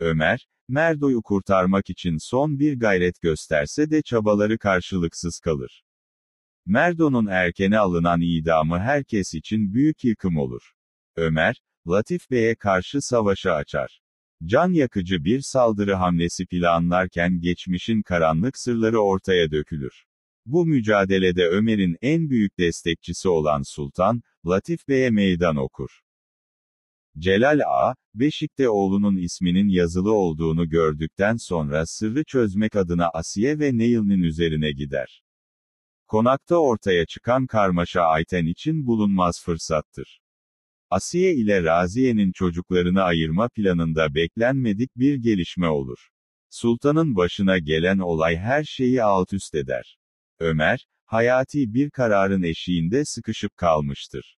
Ömer, Merdo'yu kurtarmak için son bir gayret gösterse de çabaları karşılıksız kalır. Merdo'nun erkene alınan idamı herkes için büyük yıkım olur. Ömer, Latif Bey'e karşı savaşa açar. Can yakıcı bir saldırı hamlesi planlarken geçmişin karanlık sırları ortaya dökülür. Bu mücadelede Ömer'in en büyük destekçisi olan Sultan, Latif Bey'e meydan okur. Celal A. Beşik'te oğlunun isminin yazılı olduğunu gördükten sonra sırrı çözmek adına Asiye ve Neil'nin üzerine gider. Konakta ortaya çıkan karmaşa Ayten için bulunmaz fırsattır. Asiye ile Raziye'nin çocuklarını ayırma planında beklenmedik bir gelişme olur. Sultanın başına gelen olay her şeyi alt üst eder. Ömer, hayati bir kararın eşiğinde sıkışıp kalmıştır.